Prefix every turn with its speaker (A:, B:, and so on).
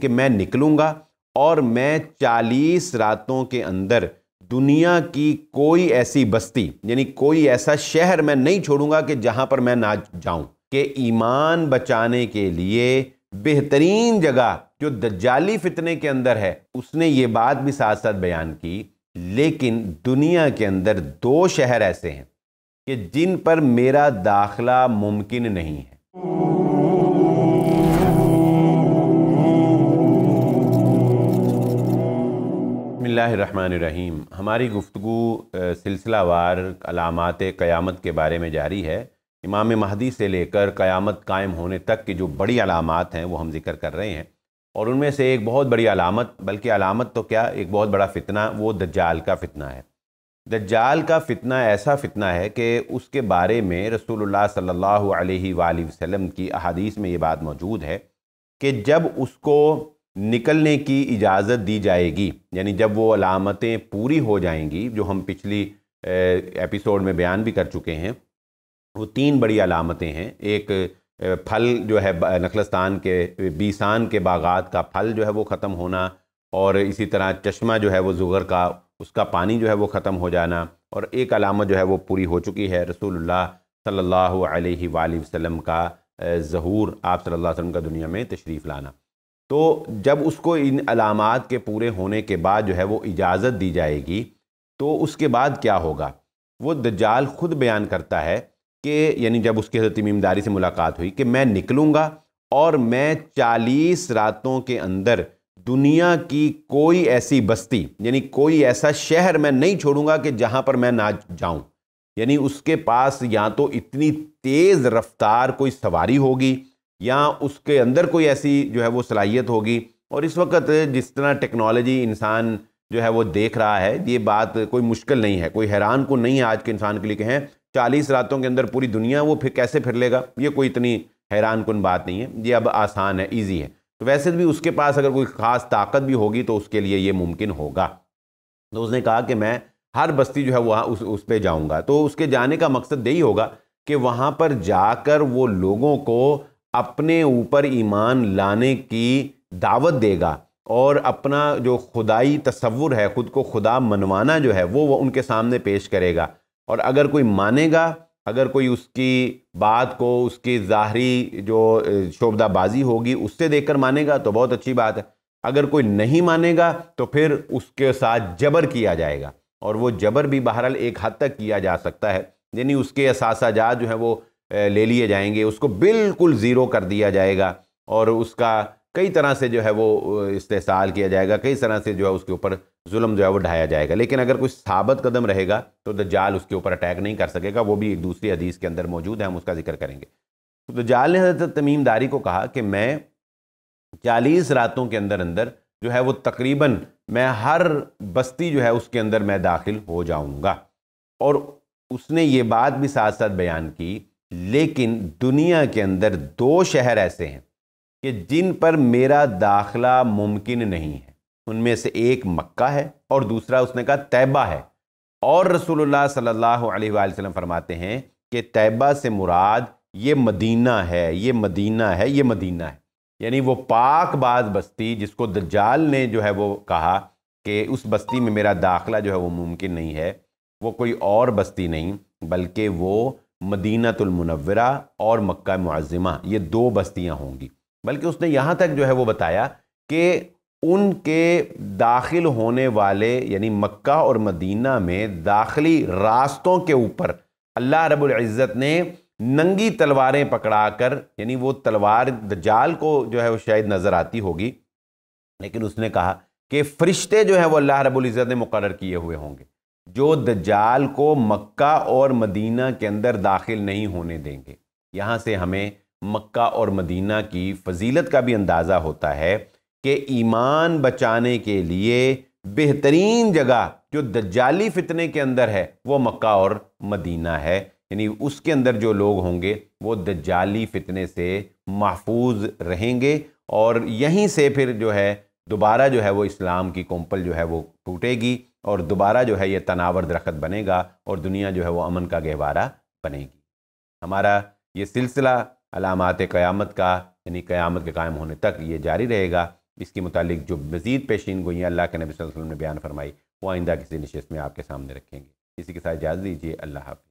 A: कि मैं निकलूँगा और मैं चालीस रातों के अंदर दुनिया की कोई ऐसी बस्ती यानी कोई ऐसा शहर मैं नहीं छोड़ूंगा कि जहां पर मैं ना जाऊं कि ईमान बचाने के लिए बेहतरीन जगह जो दज्जाली फितने के अंदर है उसने ये बात भी साथ साथ बयान की लेकिन दुनिया के अंदर दो शहर ऐसे हैं कि जिन पर मेरा दाखला मुमकिन नहीं है बसमीम हमारी गुफ्तु सिलसिलावार अलामत क़यामत के बारे में जारी है इमाम महदी से लेकर क़यामत कायम होने तक की जो बड़ी अलामत हैं वो हम जिक्र कर रहे हैं और उनमें से एक बहुत बड़ी अलामत बल्कि अलामत तो क्या एक बहुत बड़ा फितना वो दज्जाल का फितना है दज्जाल का फितना ऐसा फितना है कि उसके बारे में रसूल सल्ला वसम की अहादीस में ये बात मौजूद है कि जब उसको निकलने की इजाज़त दी जाएगी यानी जब वो अलामतें पूरी हो जाएंगी जो हम पिछली एपिसोड में बयान भी कर चुके हैं वो तीन बड़ी अलामतें हैं एक फल जो है नखलस्तान के बीसान के बागात का फल जो है वो ख़त्म होना और इसी तरह चश्मा जो है वो जुगर का उसका पानी जो है वो ख़त्म हो जाना और एक अलामत जो है वो पूरी हो चुकी है रसूलुल्लाह सल्लल्लाहु अलैहि वसल्लम का जहूर आप सल्लल्लाहु अलैहि वसल्लम का दुनिया में तशरीफ़ लाना तो जब उसको इन अलामत के पूरे होने के बाद जो है वो इजाज़त दी जाएगी तो उसके बाद क्या होगा वो दज्जाल ख़ुद बयान करता है कि यानी जब उसके हजरत इमदारी से मुलाकात हुई कि मैं निकलूँगा और मैं चालीस रातों के अंदर दुनिया की कोई ऐसी बस्ती यानी कोई ऐसा शहर मैं नहीं छोड़ूंगा कि जहाँ पर मैं ना जाऊँ यानी उसके पास या तो इतनी तेज़ रफ्तार कोई सवारी होगी या उसके अंदर कोई ऐसी जो है वो सलाहियत होगी और इस वक्त जिस तरह टेक्नोलॉजी इंसान जो है वो देख रहा है ये बात कोई मुश्किल नहीं है कोई हैरान को नहीं है आज के इंसान के लिए कहें चालीस रातों के अंदर पूरी दुनिया वो फिर कैसे फिर लेगा ये कोई इतनी हैरान कन बात नहीं है ये अब आसान है ईजी है तो वैसे भी उसके पास अगर कोई ख़ास ताकत भी होगी तो उसके लिए ये मुमकिन होगा तो उसने कहा कि मैं हर बस्ती जो है वहाँ उस उस पर जाऊँगा तो उसके जाने का मकसद यही होगा कि वहाँ पर जाकर वो लोगों को अपने ऊपर ईमान लाने की दावत देगा और अपना जो खुदाई तस्वुर है ख़ुद को खुदा मनवाना जो है वो वो उनके सामने पेश करेगा और अगर कोई मानेगा अगर कोई उसकी बात को उसकी ज़ाहरी जो शोबदाबाजी होगी उससे देखकर मानेगा तो बहुत अच्छी बात है अगर कोई नहीं मानेगा तो फिर उसके साथ जबर किया जाएगा और वो जबर भी बहरहाल एक हद तक किया जा सकता है यानी उसके असासाजा जो हैं वो ले लिए जाएंगे उसको बिल्कुल ज़ीरो कर दिया जाएगा और उसका कई तरह से जो है वो इस्तेसाल किया जाएगा कई तरह से जो है उसके ऊपर जुल्म जो है वो ढाया जाएगा लेकिन अगर कोई साबित कदम रहेगा तो जाल उसके ऊपर अटैक नहीं कर सकेगा वो भी एक दूसरी हदीस के अंदर मौजूद है हम उसका जिक्र करेंगे तो जाल ने हजरत तमीम दारी को कहा कि मैं चालीस रातों के अंदर अंदर जो है वो तकरीबन मैं हर बस्ती जो है उसके अंदर मैं दाखिल हो जाऊँगा और उसने ये बात भी साथ साथ बयान की लेकिन दुनिया के अंदर दो शहर ऐसे हैं कि जिन पर मेरा दाखला मुमकिन नहीं है उनमें से एक मक्का है और दूसरा उसने कहा तैबा है और रसूलुल्लाह सल्लल्लाहु अलैहि वसल्लम फरमाते हैं कि तैबा से मुराद ये मदीना है ये मदीना है ये मदीना है यानी वो पाक बाज बस्ती जिसको दज्जाल ने जो है वो कहा कि उस बस्ती में मेरा दाखला जो है वो मुमकिन नहीं है वो कोई और बस्ती नहीं बल्कि वो मदीनातुलमनवरा और मक्का मुआज़मा ये दो बस्तियाँ होंगी बल्कि उसने यहाँ तक जो है वो बताया कि उनके दाखिल होने वाले यानी मक्का और मदीना में दाखिली रास्तों के ऊपर अल्लाह रबुल्ज़त ने नंगी तलवारें पकड़ा कर यानी वो तलवार दजाल को जो है वो शायद नज़र आती होगी लेकिन उसने कहा कि फ़रिश्ते जो है वो अल्लाह रबुल्ज़त ने मुकर किए हुए होंगे जो दज्जाल को मक्का और मदीना के अंदर दाखिल नहीं होने देंगे यहाँ से हमें मक्का और मदीना की फजीलत का भी अंदाज़ा होता है कि ईमान बचाने के लिए बेहतरीन जगह जो दज्जाली फितने के अंदर है वो मक्का और मदीना है यानी उसके अंदर जो लोग होंगे वो दज्जाली फितने से महफूज रहेंगे और यहीं से फिर जो है दोबारा जो है वो इस्लाम की कोम्पल जो है वो टूटेगी और दोबारा जो है ये तनावर दरखत बनेगा और दुनिया जो है वो अमन का गहवारा बनेगी हमारा ये सिलसिला अलामत क़यामत का यानी क़्यामत के कायम होने तक ये जारी रहेगा इसके मुतालिक जो मज़ीद पेशीन गोइयाँ अल्लाह के नबी वसल्लम ने बयान फरमाई वो आइंदा किसी नशस्त में आपके सामने रखेंगे इसी के साथ इजाज़त दीजिए अल्लाह हाफि